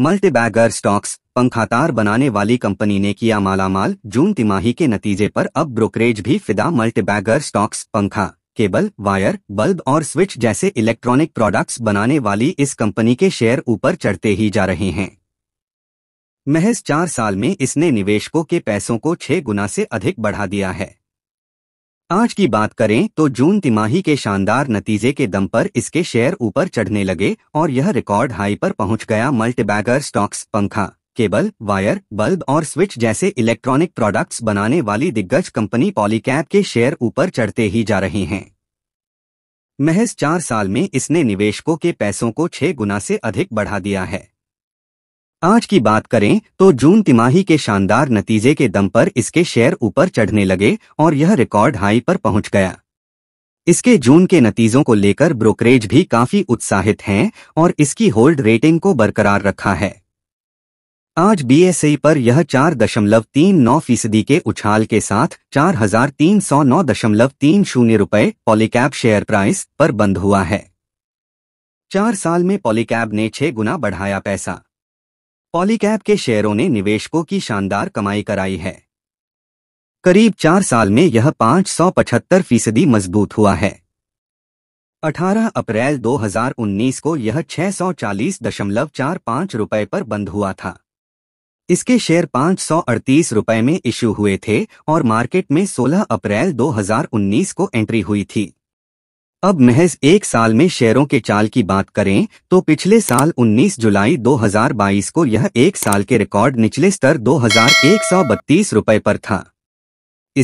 multibagger stocks पंखातार बनाने वाली company ने किया मालामाल जून तिमाही के नतीजे पर अब ब्रोकरेज भी फिदा मल्टीबैगर स्टॉक्स पंखा केबल वायर बल्ब और स्विच जैसे इलेक्ट्रॉनिक प्रोडक्ट्स बनाने वाली इस कंपनी के शेयर ऊपर चढ़ते ही जा रहे हैं महज चार साल में इसने निवेशकों के पैसों को छह गुना से अधिक बढ़ा दिया है आज की बात करें तो जून तिमाही के शानदार नतीजे के दम पर इसके शेयर ऊपर चढ़ने लगे और यह रिकॉर्ड हाई पर पहुंच गया मल्टीबैगर स्टॉक्स पंखा केबल वायर बल्ब और स्विच जैसे इलेक्ट्रॉनिक प्रोडक्ट्स बनाने वाली दिग्गज कंपनी पॉलीकैब के शेयर ऊपर चढ़ते ही जा रहे हैं महज चार साल में इसने निवेशकों के पैसों को छह गुना से अधिक बढ़ा दिया है आज की बात करें तो जून तिमाही के शानदार नतीजे के दम पर इसके शेयर ऊपर चढ़ने लगे और यह रिकॉर्ड हाई पर पहुंच गया इसके जून के नतीजों को लेकर ब्रोकरेज भी काफी उत्साहित हैं और इसकी होल्ड रेटिंग को बरकरार रखा है आज बीएसई पर यह चार दशमलव तीन नौ फीसदी के उछाल के साथ चार हजार तीन सौ नौ दशमलव तीन शून्य रुपये पॉलीकैब शेयर प्राइस पर बंद हुआ है चार साल में पॉलीकैब ने छह गुना बढ़ाया पैसा पॉलीकैप के शेयरों ने निवेशकों की शानदार कमाई कराई है करीब चार साल में यह 575 फीसदी मजबूत हुआ है 18 अप्रैल 2019 को यह 640.45 रुपए पर बंद हुआ था इसके शेयर अड़तीस रुपए में इश्यू हुए थे और मार्केट में 16 अप्रैल 2019 को एंट्री हुई थी अब महज एक साल में शेयरों के चाल की बात करें तो पिछले साल 19 जुलाई 2022 को यह एक साल के रिकॉर्ड निचले स्तर दो हजार पर था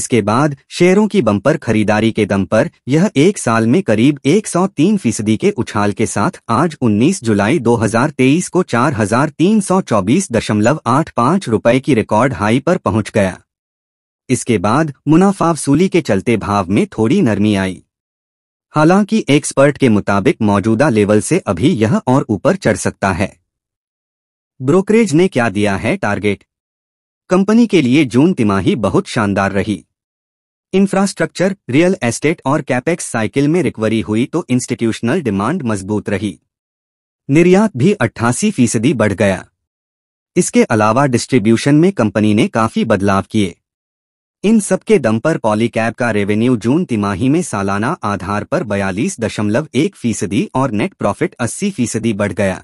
इसके बाद शेयरों की बम्पर खरीदारी के दम पर यह एक साल में करीब 103 फीसदी के उछाल के साथ आज 19 जुलाई 2023 को चार रुपए की रिकॉर्ड हाई पर पहुंच गया इसके बाद मुनाफा वसूली के चलते भाव में थोड़ी नरमी आई हालांकि एक्सपर्ट के मुताबिक मौजूदा लेवल से अभी यह और ऊपर चढ़ सकता है ब्रोकरेज ने क्या दिया है टारगेट कंपनी के लिए जून तिमाही बहुत शानदार रही इंफ्रास्ट्रक्चर रियल एस्टेट और कैपेक्स साइकिल में रिकवरी हुई तो इंस्टीट्यूशनल डिमांड मजबूत रही निर्यात भी अट्ठासी फीसदी बढ़ गया इसके अलावा डिस्ट्रीब्यूशन में कंपनी ने काफी बदलाव किए इन सबके दम पर पॉलीकैब का रेवेन्यू जून तिमाही में सालाना आधार पर बयालीस दशमलव एक फीसदी और नेट प्रॉफिट अस्सी फीसदी बढ़ गया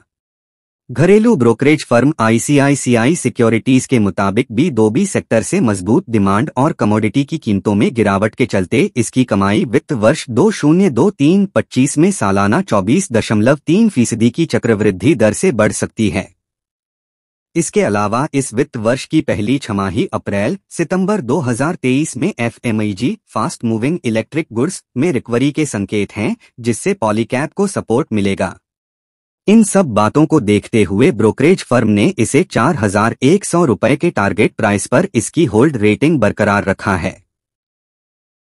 घरेलू ब्रोकरेज फर्म आईसीआईसीआई सिक्योरिटीज के मुताबिक बी दो बी सेक्टर से मजबूत डिमांड और कमोडिटी की कीमतों में गिरावट के चलते इसकी कमाई वित्त वर्ष दो शून्य दो तीन पच्चीस में सालाना चौबीस दशमलव तीन फीसदी की चक्रवृद्धि दर से बढ़ सकती है इसके अलावा इस वित्त वर्ष की पहली छमाही अप्रैल सितंबर 2023 में F fast moving electric goods में रिकवरी के संकेत हैं जिससे पॉलीकैप को सपोर्ट मिलेगा इन सब बातों को देखते हुए ब्रोकरेज फर्म ने इसे चार हजार के टारगेट प्राइस पर इसकी होल्ड रेटिंग बरकरार रखा है